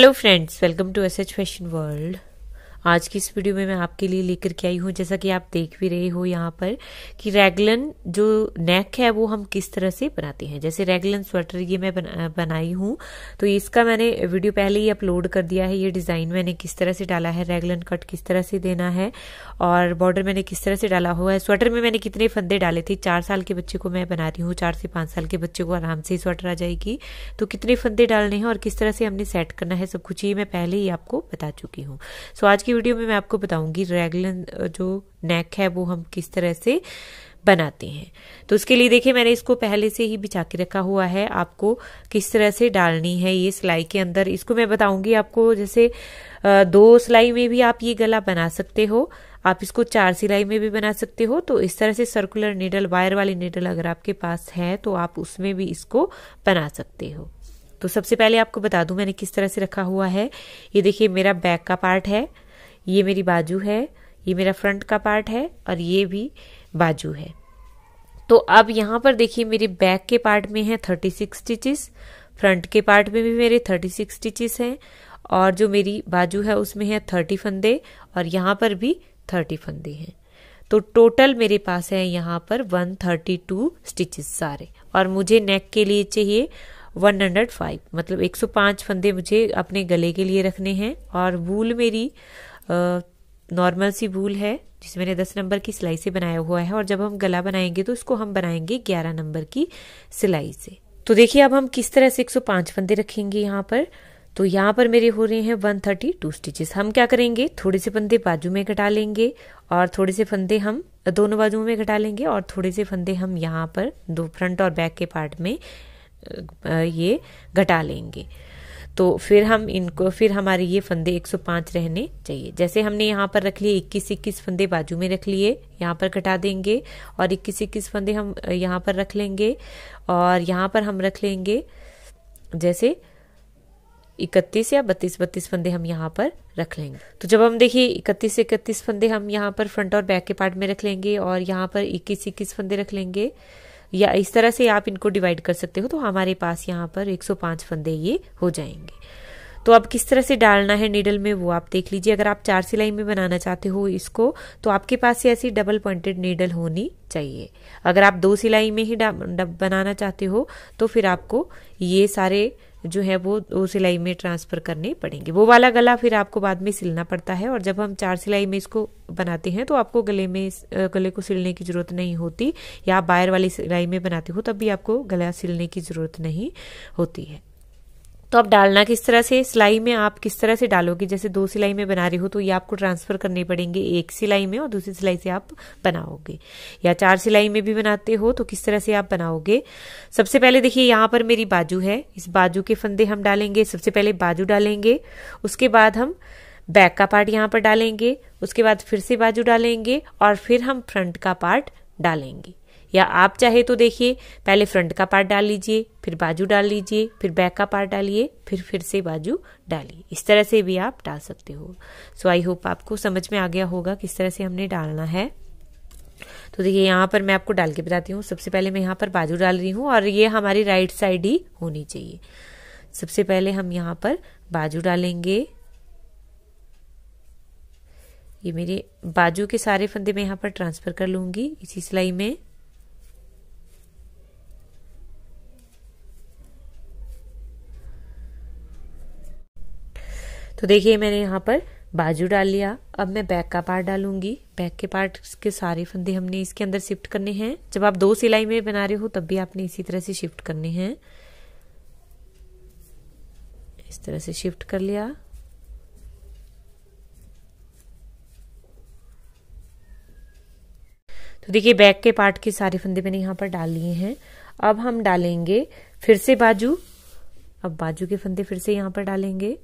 Hello friends, welcome to SH Fashion World. आज की इस वीडियो में मैं आपके लिए लेकर के आई हूँ जैसा कि आप देख भी रहे हो यहाँ पर कि रेगलन जो नेक है वो हम किस तरह से बनाते हैं जैसे रेगलन स्वेटर ये मैं बना, बनाई हूँ तो इसका मैंने वीडियो पहले ही अपलोड कर दिया है ये डिज़ाइन मैंने किस तरह से डाला है रेगलन कट किस तरह से देना है और बॉर्डर मैंने किस तरह से डाला हुआ है स्वेटर में मैंने कितने फंदे डाले थे चार साल के बच्चे को मैं बना रही हूँ चार से पांच साल के बच्चे को आराम से स्वेटर आ जाएगी तो कितने फंदे डालने हैं और किस तरह से हमने सेट करना है सब कुछ ये मैं पहले ही आपको बता चुकी हूँ सो आज की वीडियो में मैं आपको बताऊंगी रेगुलर जो नेक है वो हम किस तरह से बनाते हैं तो उसके लिए देखिए मैंने इसको पहले से ही बिछा के रखा हुआ है आपको किस तरह से डालनी है ये सिलाई के अंदर इसको मैं बताऊंगी आपको जैसे दो सिलाई में भी आप ये गला बना सकते हो आप इसको चार सिलाई में भी बना सकते हो तो इस तरह से सर्कुलर नीडल वायर वाली नीडल अगर आपके पास है तो आप उसमें भी इसको बना सकते हो तो सबसे पहले आपको बता दूं मैंने किस तरह से रखा हुआ है ये देखिए मेरा बैक का पार्ट है ये मेरी बाजू है ये मेरा फ्रंट का पार्ट है और ये भी बाजू है तो अब यहाँ पर देखिए मेरे बैक के पार्ट में है थर्टी सिक्स स्टिचेस फ्रंट के पार्ट में भी मेरे थर्टी सिक्स स्टिचेस हैं और जो मेरी बाजू है उसमें है थर्टी फंदे और यहाँ पर भी थर्टी फंदे हैं तो टोटल मेरे पास है यहाँ पर वन थर्टी टू स्टिचेस सारे और मुझे नेक के लिए चाहिए वन हंड्रेड फाइव मतलब एक सौ फंदे मुझे अपने गले के लिए रखने हैं और वूल मेरी नॉर्मल सी भूल है जिसे मैंने दस नंबर की सिलाई से बनाया हुआ है और जब हम गला बनाएंगे तो इसको हम बनाएंगे ग्यारह नंबर की सिलाई से तो देखिए अब हम किस तरह से 105 फंदे रखेंगे यहाँ पर तो यहाँ पर मेरे हो रहे हैं 132 स्टिचेस हम क्या करेंगे थोड़े से फंदे बाजू में घटा लेंगे और थोड़े से फंदे हम दोनों बाजुओं में घटा लेंगे और थोड़े से फंदे हम यहाँ पर दो फ्रंट और बैक के पार्ट में ये घटा लेंगे तो फिर हम इनको फिर हमारे ये फंदे 105 रहने चाहिए जैसे हमने यहाँ पर रख लिए इक्कीस इक्कीस फंदे बाजू में रख लिए यहाँ पर घटा देंगे और इक्कीस इक्कीस फंदे हम यहाँ पर रख लेंगे और यहाँ पर हम रख लेंगे जैसे इकतीस या बत्तीस बत्तीस फंदे हम यहाँ पर रख लेंगे तो जब हम देखिए इकतीस से इकतीस फंदे हम यहाँ पर फ्रंट और बैक के पार्ट में रख लेंगे और यहाँ पर इक्कीस इक्कीस फंदे रख लेंगे या इस तरह से आप इनको डिवाइड कर सकते हो तो हमारे पास यहाँ पर 105 फंदे ये हो जाएंगे तो अब किस तरह से डालना है नीडल में वो आप देख लीजिए अगर आप चार सिलाई में बनाना चाहते हो इसको तो आपके पास ऐसी डबल पॉइंटेड नीडल होनी चाहिए अगर आप दो सिलाई में ही बनाना चाहते हो तो फिर आपको ये सारे जो है वो दो सिलाई में ट्रांसफर करने पड़ेंगे वो वाला गला फिर आपको बाद में सिलना पड़ता है और जब हम चार सिलाई में इसको बनाते हैं तो आपको गले में गले को सिलने की ज़रूरत नहीं होती या आप बायर वाली सिलाई में बनाते हो तब भी आपको गला सिलने की ज़रूरत नहीं होती है तो आप डालना किस तरह से सिलाई में आप किस तरह से डालोगे जैसे दो सिलाई में बना रही हो तो ये आपको ट्रांसफर करने पड़ेंगे एक सिलाई में और दूसरी सिलाई से आप बनाओगे या चार सिलाई में भी बनाते हो तो किस तरह से आप बनाओगे सबसे पहले देखिए यहां पर मेरी बाजू है इस बाजू के फंदे हम डालेंगे सबसे पहले बाजू डालेंगे उसके बाद हम बैक का पार्ट यहां पर डालेंगे उसके बाद फिर से बाजू डालेंगे और फिर हम फ्रंट का पार्ट डालेंगे या आप चाहे तो देखिए पहले फ्रंट का पार्ट डाल लीजिए फिर बाजू डाल लीजिए फिर बैक का पार्ट डालिए फिर फिर से बाजू डालिए इस तरह से भी आप डाल सकते हो सो आई होप आपको समझ में आ गया होगा किस तरह से हमने डालना है तो देखिए यहाँ पर मैं आपको डाल के बताती हूँ सबसे पहले मैं यहाँ पर बाजू डाल रही हूँ और ये हमारी राइट साइड ही होनी चाहिए सबसे पहले हम यहाँ पर बाजू डालेंगे ये मेरे बाजू के सारे फंदे मैं यहाँ पर ट्रांसफ़र कर लूंगी इसी सिलाई में तो देखिए मैंने यहाँ पर बाजू डाल लिया अब मैं बैक का पार्ट डालूंगी बैक के पार्ट के सारे फंदे हमने इसके अंदर शिफ्ट करने हैं जब आप दो सिलाई में बना रहे हो तब भी आपने इसी तरह से शिफ्ट करने हैं इस तरह से शिफ्ट कर लिया तो देखिए बैक के पार्ट के सारे फंदे मैंने यहाँ पर डाल लिए हैं अब हम डालेंगे फिर से बाजू अब बाजू के फंदे फिर से यहाँ पर डालेंगे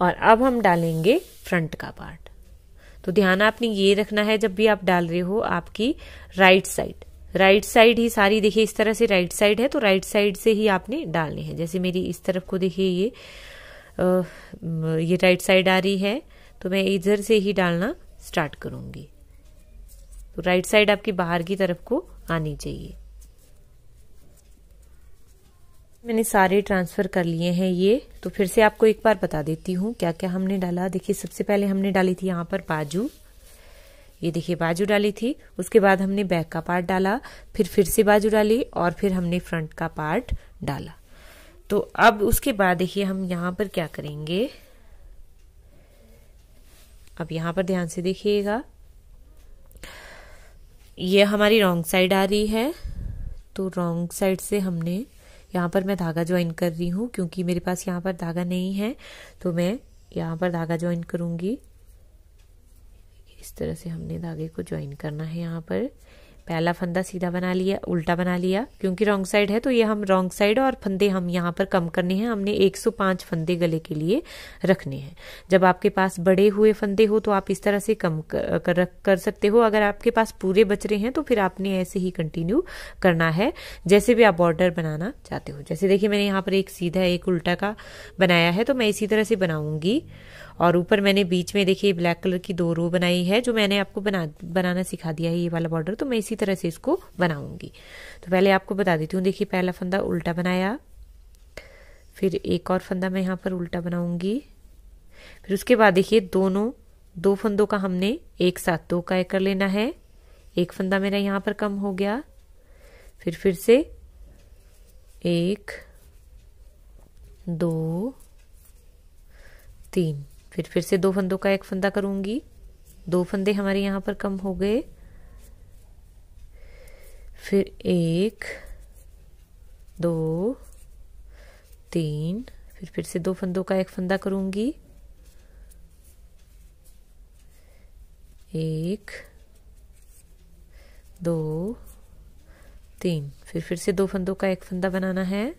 और अब हम डालेंगे फ्रंट का पार्ट तो ध्यान आपने ये रखना है जब भी आप डाल रहे हो आपकी राइट साइड राइट साइड ही सारी देखिए इस तरह से राइट साइड है तो राइट साइड से ही आपने डालने हैं जैसे मेरी इस तरफ को देखिए ये आ, ये राइट साइड आ रही है तो मैं इधर से ही डालना स्टार्ट करूंगी तो राइट साइड आपकी बाहर की तरफ को आनी चाहिए मैंने सारे ट्रांसफ़र कर लिए हैं ये तो फिर से आपको एक बार बता देती हूँ क्या क्या हमने डाला देखिए सबसे पहले हमने डाली थी यहाँ पर बाजू ये देखिए बाजू डाली थी उसके बाद हमने बैक का पार्ट डाला फिर फिर से बाजू डाली और फिर हमने फ्रंट का पार्ट डाला तो अब उसके बाद देखिए हम यहाँ पर क्या करेंगे अब यहाँ पर ध्यान से देखिएगा ये हमारी रॉन्ग साइड आ रही है तो रॉन्ग साइड से हमने यहाँ पर मैं धागा ज्वाइन कर रही हूँ क्योंकि मेरे पास यहाँ पर धागा नहीं है तो मैं यहाँ पर धागा ज्वाइन करूँगी इस तरह से हमने धागे को ज्वाइन करना है यहाँ पर पहला फंदा सीधा बना लिया उल्टा बना लिया क्योंकि रॉन्ग साइड है तो ये हम रॉन्ग साइड और फंदे हम यहाँ पर कम करने हैं हमने 105 फंदे गले के लिए रखने हैं जब आपके पास बड़े हुए फंदे हो तो आप इस तरह से कम कर, कर, कर सकते हो अगर आपके पास पूरे बच रहे हैं तो फिर आपने ऐसे ही कंटिन्यू करना है जैसे भी आप बॉर्डर बनाना चाहते हो जैसे देखिए मैंने यहाँ पर एक सीधा एक उल्टा का बनाया है तो मैं इसी तरह से बनाऊंगी और ऊपर मैंने बीच में देखिए ब्लैक कलर की दो रो बनाई है जो मैंने आपको बना बनाना सिखा दिया है ये वाला बॉर्डर तो मैं इसी तरह से इसको बनाऊंगी तो पहले आपको बता देती हूँ देखिए पहला फंदा उल्टा बनाया फिर एक और फंदा मैं यहाँ पर उल्टा बनाऊंगी फिर उसके बाद देखिए दोनों दो फंदों का हमने एक साथ दो काय कर लेना है एक फंदा मेरा यहाँ पर कम हो गया फिर फिर से एक दो तीन फिर फिर से दो फंदों का एक फंदा करूंगी दो फंदे हमारे यहाँ पर कम हो गए फिर एक दो तीन फिर फिर से दो फंदों का एक फंदा करूंगी एक दो तीन फिर फिर से दो फंदों का एक फंदा बनाना है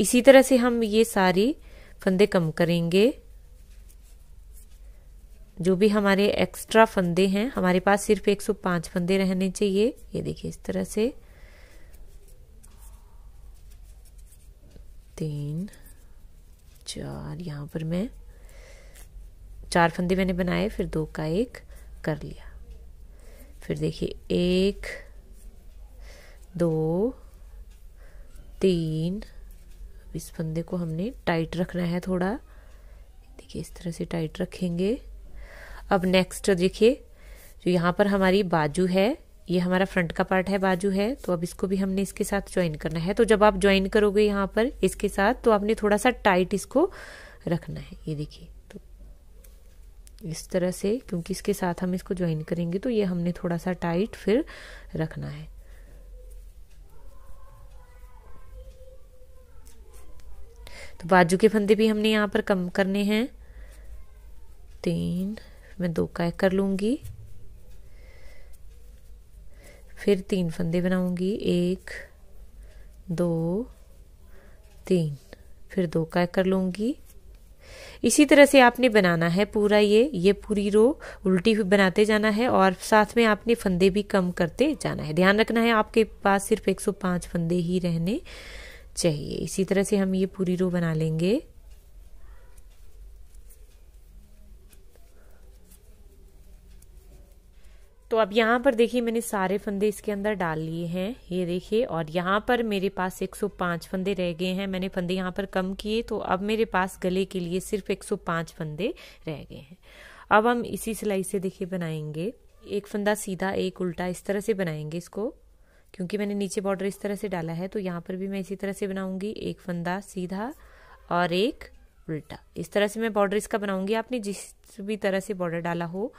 इसी तरह से हम ये सारी फंदे कम करेंगे जो भी हमारे एक्स्ट्रा फंदे हैं हमारे पास सिर्फ 105 फंदे रहने चाहिए ये देखिए इस तरह से तीन चार यहाँ पर मैं चार फंदे मैंने बनाए फिर दो का एक कर लिया फिर देखिए एक दो तीन इस फंदे को हमने टाइट रखना है थोड़ा देखिए इस तरह से टाइट रखेंगे अब नेक्स्ट देखिए जो यहाँ पर हमारी बाजू है ये हमारा फ्रंट का पार्ट है बाजू है तो अब इसको भी हमने इसके साथ ज्वाइन करना है तो जब आप ज्वाइन करोगे यहाँ पर इसके साथ तो आपने थोड़ा सा टाइट इसको रखना है ये देखिए तो इस तरह से क्योंकि इसके साथ हम इसको ज्वाइन करेंगे तो ये हमने थोड़ा सा टाइट फिर रखना है तो बाजू के फंदे भी हमने यहाँ पर कम करने हैं तीन मैं दो का एक कर लूँगी फिर तीन फंदे बनाऊंगी एक दो तीन फिर दो का एक कर लूँगी इसी तरह से आपने बनाना है पूरा ये ये पूरी रो उल्टी बनाते जाना है और साथ में आपने फंदे भी कम करते जाना है ध्यान रखना है आपके पास सिर्फ 105 फंदे ही रहने चाहिए इसी तरह से हम ये पूरी रो बना लेंगे तो अब यहाँ पर देखिए मैंने सारे फंदे इसके अंदर डाल लिए हैं ये देखिए और यहाँ पर मेरे पास 105 फंदे रह गए हैं मैंने फंदे यहाँ पर कम किए तो अब मेरे पास गले के लिए सिर्फ 105 फंदे रह गए हैं अब हम इसी सिलाई से देखिए बनाएंगे एक फंदा सीधा एक उल्टा इस तरह से बनाएंगे इसको क्योंकि मैंने नीचे बॉर्डर इस तरह से डाला है तो यहाँ पर भी मैं इसी तरह से बनाऊंगी एक फंदा सीधा और एक उल्टा इस तरह से मैं बॉर्डर इसका बनाऊंगी आपने जिस भी तरह से बॉर्डर डाला हो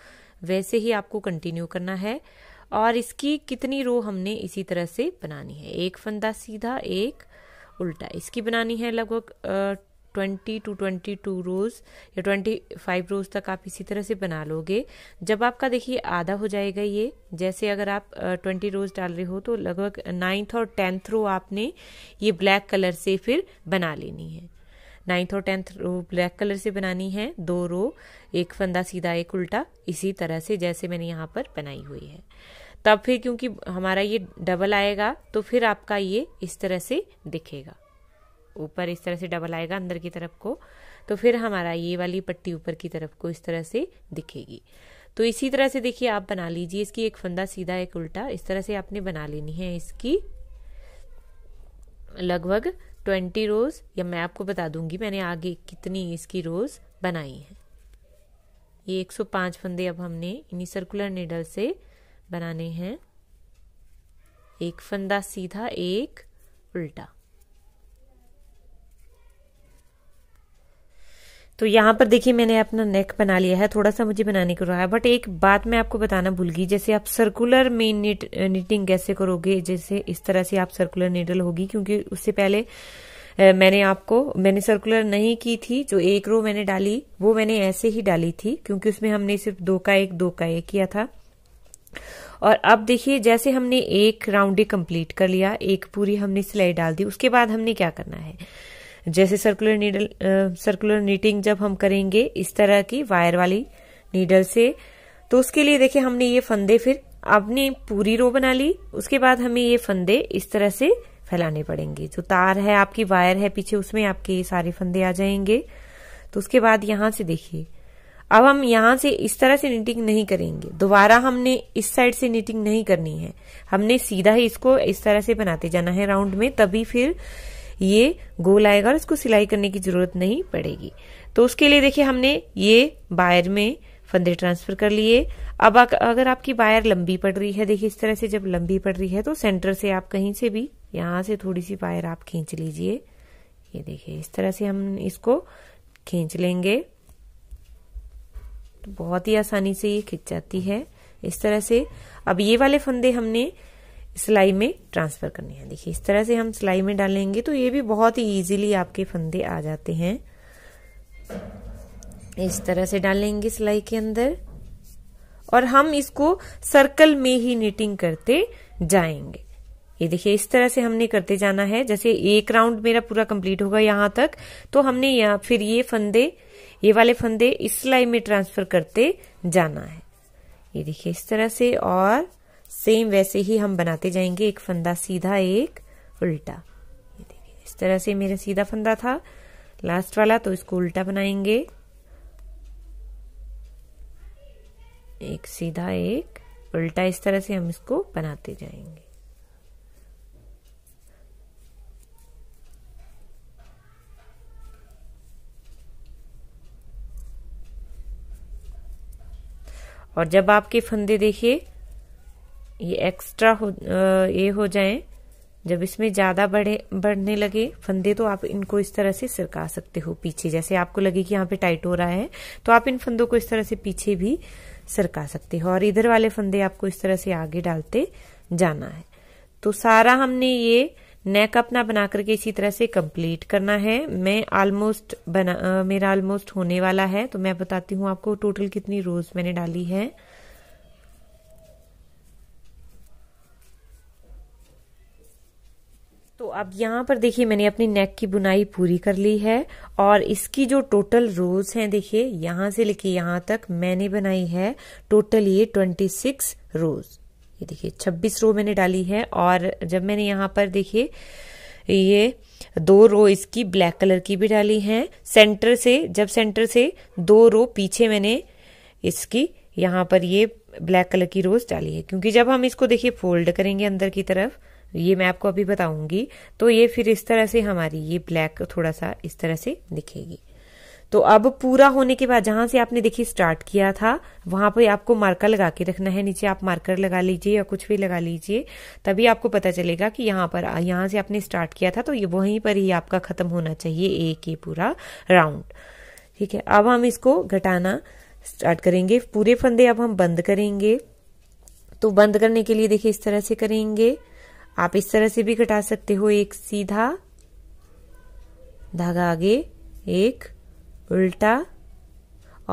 वैसे ही आपको कंटिन्यू करना है और इसकी कितनी रो हमने इसी तरह से बनानी है एक फंदा सीधा एक उल्टा इसकी बनानी है लगभग twenty two twenty two rows या ट्वेंटी फाइव रोज़ तक आप इसी तरह से बना लोगे जब आपका देखिए आधा हो जाएगा ये जैसे अगर आप ट्वेंटी रोज़ डाल रहे हो तो लगभग नाइन्थ और टेंथ रो आपने ये ब्लैक कलर से फिर बना लेनी है नाइन्थ और टेंथ रो ब्लैक कलर से बनानी है दो रो एक फंदा सीधा एक उल्टा इसी तरह से जैसे मैंने यहाँ पर बनाई हुई है तब फिर क्योंकि हमारा ये डबल आएगा तो फिर आपका ये इस तरह से दिखेगा ऊपर इस तरह से डबल आएगा अंदर की तरफ को तो फिर हमारा ये वाली पट्टी ऊपर की तरफ को इस तरह से दिखेगी तो इसी तरह से देखिए आप बना लीजिए इसकी एक फंदा सीधा एक उल्टा इस तरह से आपने बना लेनी है इसकी लगभग ट्वेंटी रोज या मैं आपको बता दूंगी मैंने आगे कितनी इसकी रोज बनाई है ये एक सौ पांच फंदे अब हमने इन्हीं सर्कुलर निडल से बनाने हैं एक फंदा सीधा एक उल्टा तो यहाँ पर देखिए मैंने अपना नेक बना लिया है थोड़ा सा मुझे बनाने को रहा है बट एक बात मैं आपको बताना भूल गई जैसे आप सर्कुलर में नीट नीटिंग कैसे करोगे जैसे इस तरह से आप सर्कुलर नीडल होगी क्योंकि उससे पहले मैंने आपको मैंने सर्कुलर नहीं की थी जो एक रो मैंने डाली वो मैंने ऐसे ही डाली थी क्योंकि उसमें हमने सिर्फ दो का एक दो का एक किया था और अब देखिए जैसे हमने एक राउंड कंप्लीट कर लिया एक पूरी हमने सिलाई डाल दी उसके बाद हमने क्या करना है जैसे सर्कुलर नीडल सर्कुलर नीटिंग जब हम करेंगे इस तरह की वायर वाली नीडल से तो उसके लिए देखिये हमने ये फंदे फिर आपने पूरी रो बना ली उसके बाद हमें ये फंदे इस तरह से फैलाने पड़ेंगे जो तार है आपकी वायर है पीछे उसमें आपके ये सारे फंदे आ जाएंगे तो उसके बाद यहां से देखिए अब हम यहां से इस तरह से नीटिंग नहीं करेंगे दोबारा हमने इस साइड से नीटिंग नहीं करनी है हमने सीधा ही इसको इस तरह से बनाते जाना है राउंड में तभी फिर ये गोल आएगा और इसको सिलाई करने की जरूरत नहीं पड़ेगी तो उसके लिए देखिए हमने ये बायर में फंदे ट्रांसफर कर लिए अब अगर आपकी बायर लंबी पड़ रही है देखिए इस तरह से जब लंबी पड़ रही है तो सेंटर से आप कहीं से भी यहाँ से थोड़ी सी बायर आप खींच लीजिए ये देखिए इस तरह से हम इसको खींच लेंगे तो बहुत ही आसानी से ये खिंच जाती है इस तरह से अब ये वाले फंदे हमने सिलाई में ट्रांसफर करनी है देखिए इस तरह से हम सिलाई में डालेंगे तो ये भी बहुत ही इजीली आपके फंदे आ जाते हैं इस तरह से डालेंगे सिलाई के अंदर और हम इसको सर्कल में ही निटिंग करते जाएंगे ये देखिए इस तरह से हमने करते जाना है जैसे एक राउंड मेरा पूरा कंप्लीट होगा यहां तक तो हमने यहां फिर ये फंदे ये वाले फंदे इस सिलाई में ट्रांसफर करते जाना है ये देखिए इस तरह से और सेम वैसे ही हम बनाते जाएंगे एक फंदा सीधा एक उल्टा ये देखिए इस तरह से मेरा सीधा फंदा था लास्ट वाला तो इसको उल्टा बनाएंगे एक सीधा एक उल्टा इस तरह से हम इसको बनाते जाएंगे और जब आपके फंदे देखिए ये एक्स्ट्रा हो ये हो जाए जब इसमें ज्यादा बढ़े बढ़ने लगे फंदे तो आप इनको इस तरह से सरका सकते हो पीछे जैसे आपको लगे कि यहाँ पे टाइट हो रहा है तो आप इन फंदों को इस तरह से पीछे भी सरका सकते हो और इधर वाले फंदे आपको इस तरह से आगे डालते जाना है तो सारा हमने ये नेक अपना बना करके इसी तरह से कंप्लीट करना है मैं ऑलमोस्ट बना मेरा ऑलमोस्ट होने वाला है तो मैं बताती हूँ आपको टोटल कितनी रोज मैंने डाली है तो अब यहाँ पर देखिए मैंने अपनी नेक की बुनाई पूरी कर ली है और इसकी जो टोटल रोज हैं देखिए यहां से लेके यहां तक मैंने बनाई है टोटल ये ट्वेंटी सिक्स रोज ये देखिए छब्बीस रो मैंने डाली है और जब मैंने यहाँ पर देखिए ये दो रो इसकी ब्लैक कलर की भी डाली हैं सेंटर से जब सेंटर से दो रो पीछे मैंने इसकी यहाँ पर ये ब्लैक कलर की रोज डाली है क्योंकि जब हम इसको देखिए फोल्ड करेंगे अंदर की तरफ ये मैं आपको अभी बताऊंगी तो ये फिर इस तरह से हमारी ये ब्लैक थोड़ा सा इस तरह से दिखेगी तो अब पूरा होने के बाद जहां से आपने देखिए स्टार्ट किया था वहां पर आपको मार्कर लगा के रखना है नीचे आप मार्कर लगा लीजिए या कुछ भी लगा लीजिए तभी आपको पता चलेगा कि यहां पर यहां से आपने स्टार्ट किया था तो ये वहीं पर ही आपका खत्म होना चाहिए एक ये पूरा राउंड ठीक है अब हम इसको घटाना स्टार्ट करेंगे पूरे फंदे अब हम बंद करेंगे तो बंद करने के लिए देखिए इस तरह से करेंगे आप इस तरह से भी कटा सकते हो एक सीधा धागा आगे एक उल्टा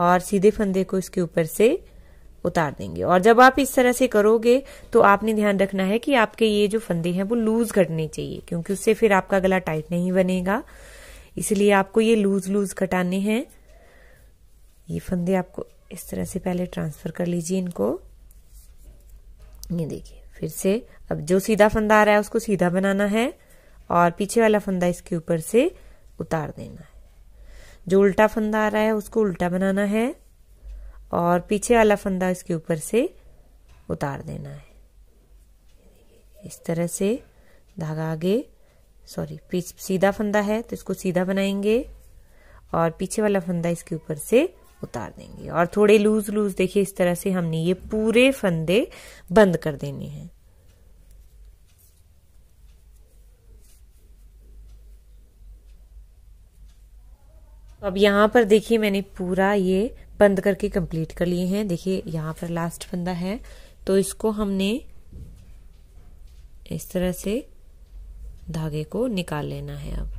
और सीधे फंदे को इसके ऊपर से उतार देंगे और जब आप इस तरह से करोगे तो आपने ध्यान रखना है कि आपके ये जो फंदे हैं वो लूज कटने चाहिए क्योंकि उससे फिर आपका गला टाइट नहीं बनेगा इसलिए आपको ये लूज लूज कटाने हैं ये फंदे आपको इस तरह से पहले ट्रांसफर कर लीजिए इनको ये देखिए फिर से अब जो सीधा फंदा आ रहा है उसको सीधा बनाना है और पीछे वाला फंदा इसके ऊपर से उतार देना है जो उल्टा फंदा आ रहा है उसको उल्टा बनाना है और पीछे वाला फंदा इसके ऊपर से उतार देना है इस तरह से धागा आगे सॉरी पीछे सीधा फंदा है तो इसको सीधा बनाएंगे और पीछे वाला फंदा इसके ऊपर से उतार देंगे और थोड़े लूज लूज देखिए इस तरह से हमने ये पूरे फंदे बंद कर देने हैं तो अब यहाँ पर देखिए मैंने पूरा ये बंद करके कंप्लीट कर लिए हैं देखिए यहाँ पर लास्ट फंदा है तो इसको हमने इस तरह से धागे को निकाल लेना है अब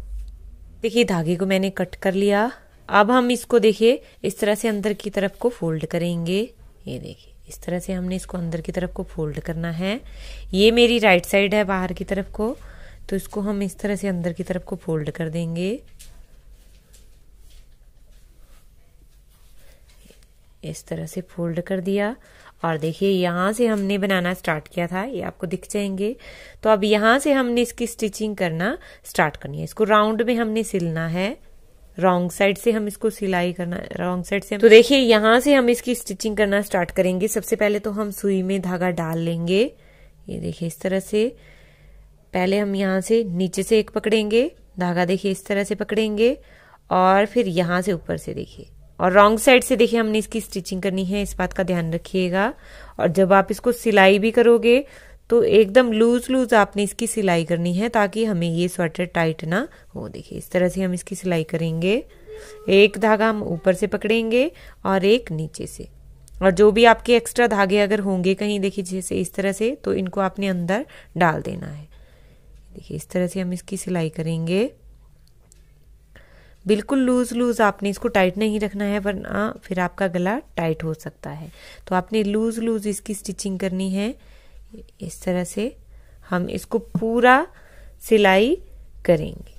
देखिए धागे को मैंने कट कर लिया अब हम इसको देखिए इस तरह से अंदर की तरफ को फोल्ड करेंगे ये देखिए इस तरह से हमने इसको अंदर की तरफ को फोल्ड करना है ये मेरी राइट साइड है बाहर की तरफ को तो इसको हम इस तरह से अंदर की तरफ को फोल्ड कर देंगे इस तरह से फोल्ड कर दिया और देखिए यहां से हमने बनाना स्टार्ट किया था ये आपको दिख जाएंगे तो अब यहां से हमने इसकी स्टिचिंग करना स्टार्ट करनी है इसको राउंड में हमने सिलना है रॉन्ग साइड से हम इसको सिलाई करना रॉन्ग साइड से तो देखिए यहाँ से हम इसकी स्टिचिंग करना स्टार्ट करेंगे सबसे पहले तो हम सुई में धागा डाल लेंगे ये देखिए इस तरह से पहले हम यहाँ से नीचे से एक पकड़ेंगे धागा देखिए इस तरह से पकड़ेंगे और फिर यहाँ से ऊपर से देखिए और रॉन्ग साइड से देखिए हमने इसकी स्टिचिंग करनी है इस बात का ध्यान रखिएगा और जब आप इसको सिलाई भी करोगे तो एकदम लूज लूज आपने इसकी सिलाई करनी है ताकि हमें ये स्वेटर टाइट ना हो देखिए इस तरह से हम इसकी सिलाई करेंगे एक धागा हम ऊपर से पकड़ेंगे और एक नीचे से और जो भी आपके एक्स्ट्रा धागे अगर होंगे कहीं देखिए जैसे इस तरह से तो इनको आपने अंदर डाल देना है देखिए इस तरह से हम इसकी सिलाई करेंगे बिल्कुल लूज लूज आपने इसको टाइट नहीं रखना है वरना फिर आपका गला टाइट हो सकता है तो आपने लूज लूज इसकी स्टिचिंग करनी है इस तरह से हम इसको पूरा सिलाई करेंगे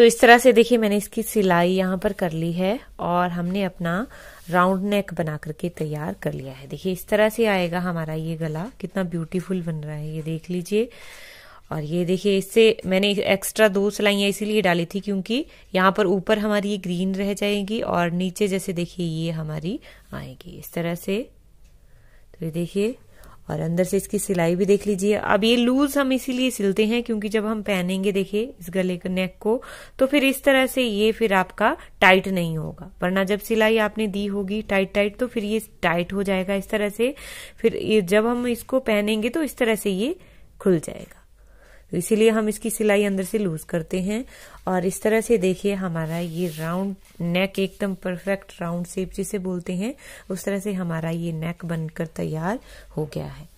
सो तो so, इस तरह से देखिए मैंने इसकी सिलाई यहाँ पर कर ली है और हमने अपना राउंड नेक बना करके तैयार कर लिया है देखिए इस तरह से आएगा हमारा ये गला कितना ब्यूटीफुल बन रहा है ये देख लीजिए और ये देखिए इससे मैंने एक्स्ट्रा दो सिलाइयाँ इसीलिए डाली थी क्योंकि यहाँ पर ऊपर हमारी ये ग्रीन रह जाएगी और नीचे जैसे देखिए ये हमारी आएगी इस तरह से तो ये देखिए और अंदर से इसकी सिलाई भी देख लीजिए अब ये लूज हम इसीलिए सिलते हैं क्योंकि जब हम पहनेंगे देखिए इस गले के नेक को तो फिर इस तरह से ये फिर आपका टाइट नहीं होगा वरना जब सिलाई आपने दी होगी टाइट टाइट तो फिर ये टाइट हो जाएगा इस तरह से फिर जब हम इसको पहनेंगे तो इस तरह से ये खुल जाएगा तो इसीलिए हम इसकी सिलाई अंदर से लूज करते हैं और इस तरह से देखिए हमारा ये राउंड नेक एकदम परफेक्ट राउंड शेप जिसे बोलते हैं उस तरह से हमारा ये नेक बनकर तैयार हो गया है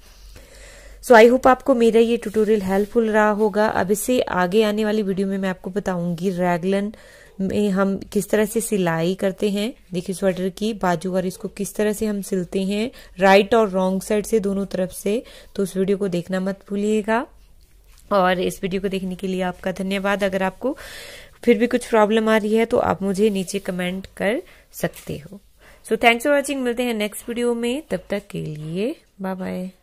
सो आई होप आपको मेरा ये ट्यूटोरियल हेल्पफुल रहा होगा अब इससे आगे आने वाली वीडियो में मैं आपको बताऊंगी रेगलन में हम किस तरह से सिलाई करते हैं देखिए स्वेटर की बाजू और इसको किस तरह से हम सिलते हैं राइट और रॉन्ग साइड से दोनों तरफ से तो उस वीडियो को देखना मत भूलिएगा और इस वीडियो को देखने के लिए आपका धन्यवाद अगर आपको फिर भी कुछ प्रॉब्लम आ रही है तो आप मुझे नीचे कमेंट कर सकते हो सो थैंक्स फॉर वॉचिंग मिलते हैं नेक्स्ट वीडियो में तब तक के लिए बाय बाय